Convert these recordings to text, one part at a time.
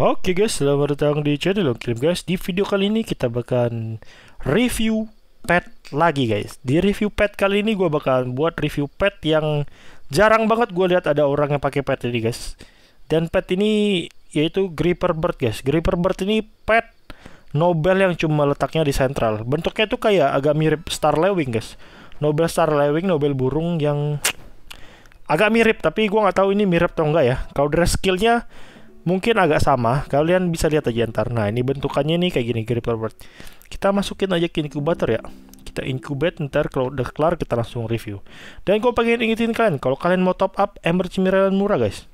Oke okay guys, selamat datang di channel Kirim guys. Di video kali ini kita bakal review pet lagi guys. Di review pet kali ini gue bakal buat review pet yang jarang banget gue lihat ada orang yang pakai pet ini guys. Dan pet ini yaitu gripper bird guys. Gripper bird ini pet Nobel yang cuma letaknya di sentral. Bentuknya tuh kayak agak mirip Star Lewing guys. Nobel Star Lewing, Nobel burung yang agak mirip tapi gue nggak tahu ini mirip atau enggak ya. Kalau dari skillnya mungkin agak sama. Kalian bisa lihat aja ntar. Nah, ini bentukannya nih kayak gini grip Robert. Kita masukin aja ke inkubator ya. Kita incubate ntar kalau udah kelar kita langsung review. Dan gue pengen ingetin kalian, kalau kalian mau top up Ember Cimilan murah guys.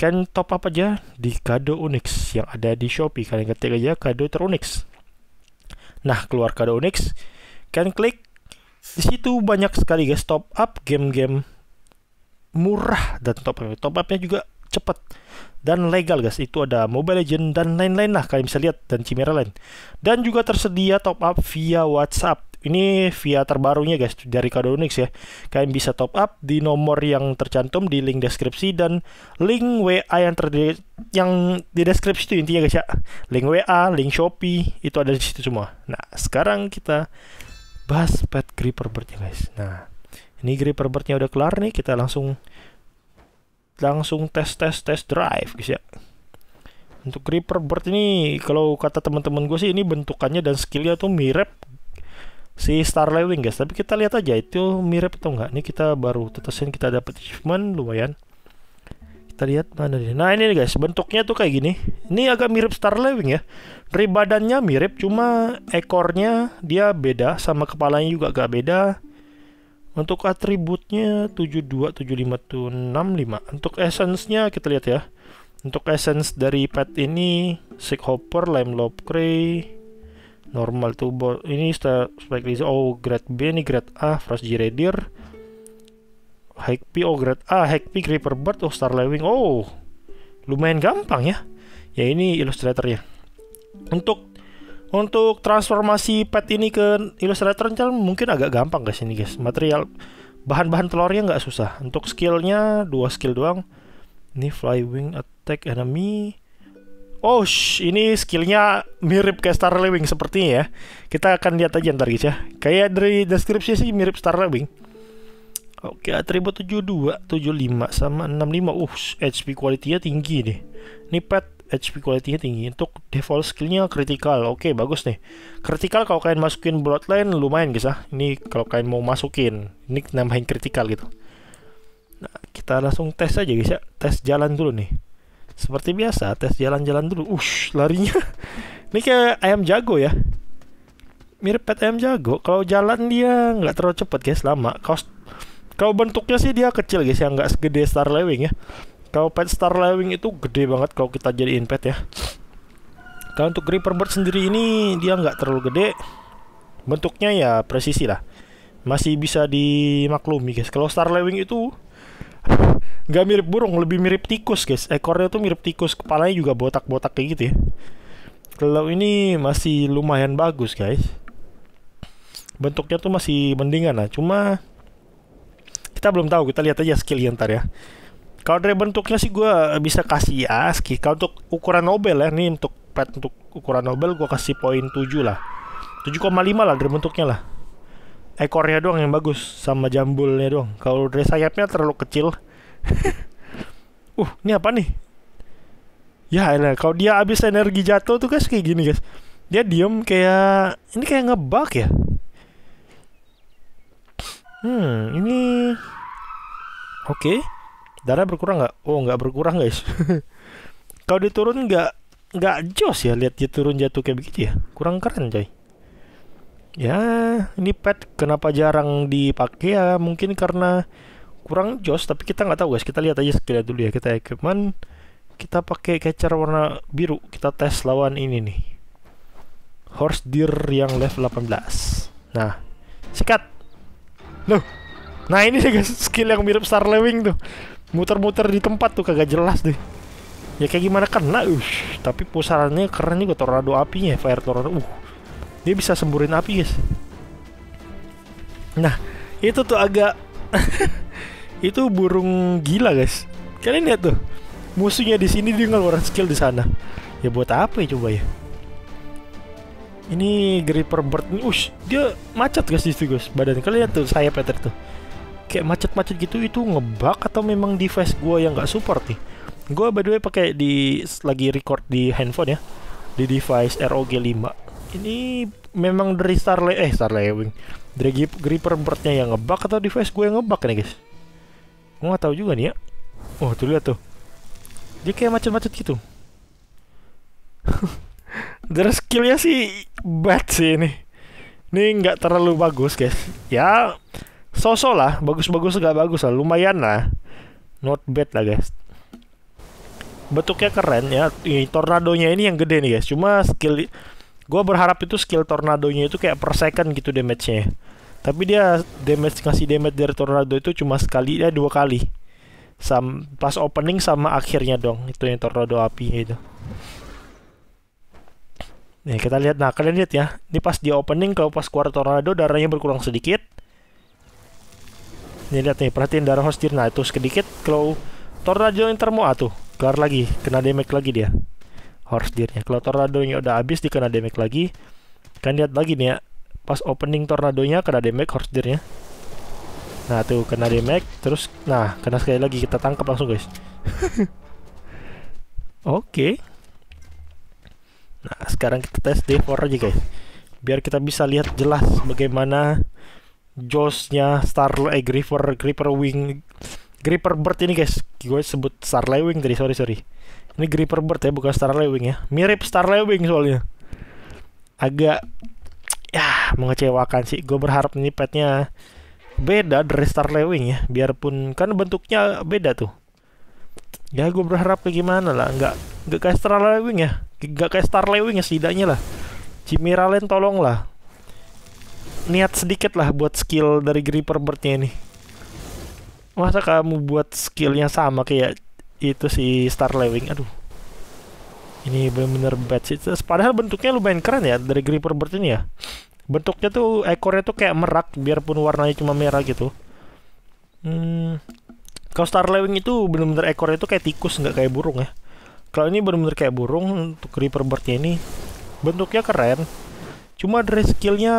Kalian top up aja di kado Unix yang ada di Shopee. Kalian ketik aja kado terunix. Nah, keluar kado Unix. Kalian klik. Di situ banyak sekali guys top up game-game murah dan top up. Top upnya juga cepat dan legal guys itu ada Mobile Legend dan lain-lain lah kalian bisa lihat dan Chimera lain dan juga tersedia top up via WhatsApp ini via terbarunya guys dari Unix ya kalian bisa top up di nomor yang tercantum di link deskripsi dan link WA yang terdiri yang di deskripsi itu intinya guys ya link WA link Shopee itu ada di situ semua nah sekarang kita bahas pet Creeper Birdnya guys nah ini Creeper Birdnya udah kelar nih kita langsung langsung tes tes tes drive guys ya untuk Reaper Bird ini kalau kata teman-teman gue sih ini bentukannya dan skillnya tuh mirip si Starlight guys tapi kita lihat aja itu mirip atau enggak ini kita baru tetesin kita dapat achievement lumayan kita lihat mana nih nah ini nih guys bentuknya tuh kayak gini ini agak mirip Starlight ya Ribadannya mirip cuma ekornya dia beda sama kepalanya juga agak beda untuk atributnya 72, 75, 65. Untuk essence-nya kita lihat ya. Untuk essence dari pet ini Sick Hopper, Lime cray, Normal Tubo. Ini Spike Lizard. Oh, grade B ini grade A, Frosty Radier. High P, oh grade A, High P, Creeper Bird, oh star lewing. Oh, lumayan gampang ya. Ya ini ilustratornya. Untuk untuk transformasi pet ini ke Illustrator mungkin agak gampang guys ini guys material bahan-bahan telurnya nggak susah untuk skillnya dua skill doang ini flywing attack enemy Oh, sh ini skillnya mirip kayak wing sepertinya ya. Kita akan lihat aja ntar guys ya. Kayak dari deskripsi sih mirip wing Oke, atribut 72, 75 sama 65. Uh, HP quality-nya tinggi nih. Ini pet HP quality-nya tinggi untuk default skillnya critical oke okay, bagus nih critical kalau kalian masukin bloodline lumayan guys ah ini kalau kalian mau masukin ini nambahin critical gitu nah kita langsung tes aja guys ya tes jalan dulu nih seperti biasa tes jalan-jalan dulu ush larinya ini kayak ayam jago ya mirip pet ayam jago kalau jalan dia nggak terlalu cepet guys lama kalau kalau bentuknya sih dia kecil guys ya, nggak segede Star Starlewing ya kalau pet lewing itu gede banget kalau kita jadi pet ya. Kalau untuk gripper bird sendiri ini dia nggak terlalu gede. Bentuknya ya presisi lah. Masih bisa dimaklumi guys. Kalau lewing itu nggak mirip burung, lebih mirip tikus guys. Ekornya tuh mirip tikus, kepalanya juga botak-botak kayak gitu ya. Kalau ini masih lumayan bagus guys. Bentuknya tuh masih mendingan lah. Cuma kita belum tahu, kita lihat aja skill skillnya ntar ya. Kalau dari bentuknya sih gue eh, bisa kasih ASCII. Kalau untuk ukuran Nobel ya, nih untuk pet untuk ukuran Nobel gue kasih poin 7 lah. 7,5 lah dari bentuknya lah. Ekornya doang yang bagus sama jambulnya doang. Kalau dari sayapnya terlalu kecil. uh, ini apa nih? Ya, enak. Kalau dia habis energi jatuh tuh guys kayak gini guys. Dia diem kayak ini kayak ngebak ya. Hmm, ini oke. Okay darah berkurang nggak oh nggak berkurang guys kalau diturun nggak nggak jos ya lihat dia turun jatuh kayak begitu ya kurang keren coy ya ini pet kenapa jarang dipakai ya mungkin karena kurang jos tapi kita nggak tahu guys kita lihat aja sekilas dulu ya kita equipment kita pakai catcher warna biru kita tes lawan ini nih horse deer yang level 18 nah sikat loh nah ini sih guys skill yang mirip lewing tuh muter-muter di tempat tuh kagak jelas deh ya kayak gimana kena ush tapi pusarannya keren juga tornado apinya fire tornado uh dia bisa semburin api guys nah itu tuh agak itu burung gila guys kalian lihat tuh musuhnya di sini dia ngeluarin skill di sana ya buat apa ya coba ya ini Gripper Bird ush dia macet guys di situ guys badan kalian lihat tuh sayapnya tuh kayak macet-macet gitu itu ngebak atau memang device gue yang nggak support nih gue by the way pakai di lagi record di handphone ya di device ROG 5 ini memang dari Starlight eh Starlight ya, Wing dari gripper empatnya yang ngebak atau device gue yang ngebak nih guys gue nggak tahu juga nih ya oh tuh lihat tuh dia kayak macet-macet gitu dari skillnya sih bad sih ini ini nggak terlalu bagus guys ya Sosok lah, bagus-bagus gak bagus lah, lumayan lah. Not bad lah guys. Bentuknya keren ya. Ini tornadonya ini yang gede nih guys. Cuma skill gue berharap itu skill tornadonya itu kayak per second gitu damage-nya. Tapi dia damage ngasih damage dari tornado itu cuma sekali ya dua kali. Sam, pas opening sama akhirnya dong itu yang tornado api itu. Nih kita lihat nah kalian lihat ya. Ini pas dia opening kalau pas keluar tornado darahnya berkurang sedikit. Nih lihat nih, perhatiin darah hostir. Nah, itu sedikit kalau Tornado yang Intermoa tuh keluar lagi, kena damage lagi dia. Horse kalau Kalau yang udah habis dikena damage lagi. Kan lihat lagi nih ya, pas opening tornadonya kena damage Horse Nah, tuh kena damage terus nah, kena sekali lagi kita tangkap langsung, guys. Oke. okay. Nah, sekarang kita tes D4 aja, guys. Biar kita bisa lihat jelas bagaimana Josnya Starlight, eh, Gripper, Gripper Wing, Gripper Bird ini guys, gue sebut Starlight Wing tadi, sorry sorry. Ini Gripper Bird ya, bukan Starlight Wing ya. Mirip Starlight Wing soalnya. Agak, ya mengecewakan sih. Gue berharap ini petnya beda dari Starlight Wing ya. Biarpun kan bentuknya beda tuh. Ya gue berharap kayak gimana lah, nggak nggak kayak Starlight Wing ya, nggak kayak Starlight Wing ya setidaknya lah. Cimiralen tolong lah niat sedikit lah buat skill dari gripper Bird-nya ini. Masa kamu buat skillnya sama kayak itu si star lewing? Aduh. Ini bener-bener bad sih. Padahal bentuknya lumayan keren ya dari gripper Bird ini ya. Bentuknya tuh ekornya tuh kayak merak biarpun warnanya cuma merah gitu. Hmm. Kalau lewing itu bener-bener ekornya tuh kayak tikus nggak kayak burung ya. Kalau ini bener-bener kayak burung untuk Bird-nya ini bentuknya keren. Cuma dari skillnya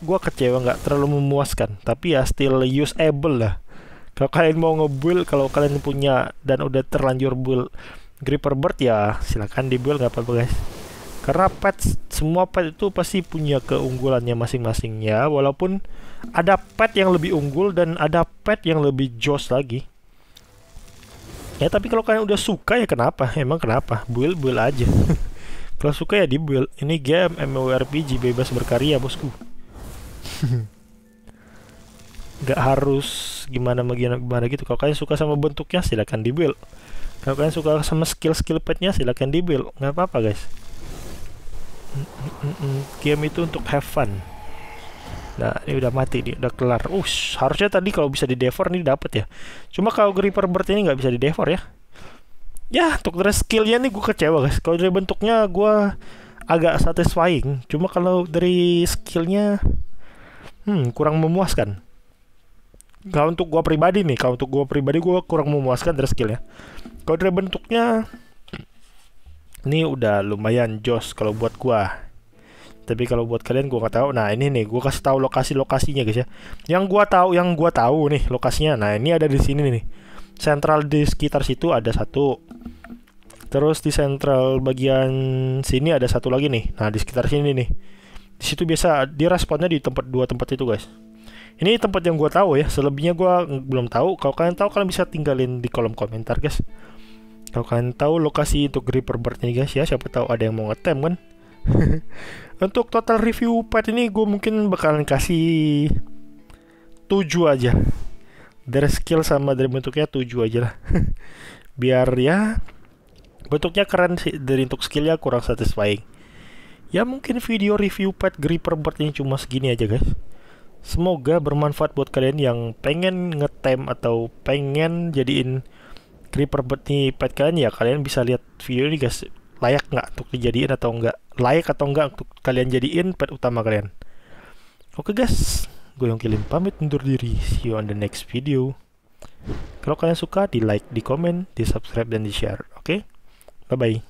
gue kecewa nggak terlalu memuaskan tapi ya still usable lah kalau kalian mau ngebuild kalau kalian punya dan udah terlanjur build gripper bird ya silahkan dibuild nggak apa-apa guys karena pet semua pet itu pasti punya keunggulannya masing-masing ya walaupun ada pet yang lebih unggul dan ada pet yang lebih jos lagi ya tapi kalau kalian udah suka ya kenapa emang kenapa build build aja kalau suka ya dibuild ini game MMORPG bebas berkarya bosku gak harus gimana gimana gimana gitu kalau kalian suka sama bentuknya silahkan build, kalau kalian suka sama skill skill petnya silahkan build, nggak apa apa guys game itu untuk have fun nah ini udah mati nih udah kelar ush harusnya tadi kalau bisa di devor nih dapat ya cuma kalau gripper bird ini nggak bisa di devor ya ya untuk dari skillnya nih gue kecewa guys kalau dari bentuknya gue agak satisfying cuma kalau dari skillnya hmm kurang memuaskan kalau untuk gue pribadi nih kalau untuk gue pribadi gue kurang memuaskan dari skillnya kalau dari bentuknya ini udah lumayan jos kalau buat gue tapi kalau buat kalian gue nggak tahu nah ini nih gue kasih tahu lokasi lokasinya guys ya yang gue tahu yang gue tahu nih lokasinya nah ini ada di sini nih Central di sekitar situ ada satu terus di central bagian sini ada satu lagi nih nah di sekitar sini nih di situ biasa dia responnya di tempat dua tempat itu guys ini tempat yang gue tahu ya selebihnya gue belum tahu kalau kalian tahu kalian bisa tinggalin di kolom komentar guys kalau kalian tahu lokasi untuk Reaper Bird ini guys ya siapa tahu ada yang mau ngetem kan untuk total review part ini gue mungkin bakalan kasih 7 aja dari skill sama dari bentuknya 7 aja lah biar ya bentuknya keren sih dari untuk skillnya kurang satisfying Ya mungkin video review pet gripper birdnya cuma segini aja guys. Semoga bermanfaat buat kalian yang pengen ngetem atau pengen jadiin gripper bird nih pet kalian ya kalian bisa lihat video ini guys layak nggak untuk dijadiin atau nggak layak atau nggak untuk kalian jadiin pet utama kalian. Oke guys, gue yang kirim pamit undur diri. See you on the next video. Kalau kalian suka di like, di komen, di subscribe dan di share. Oke, okay? bye bye.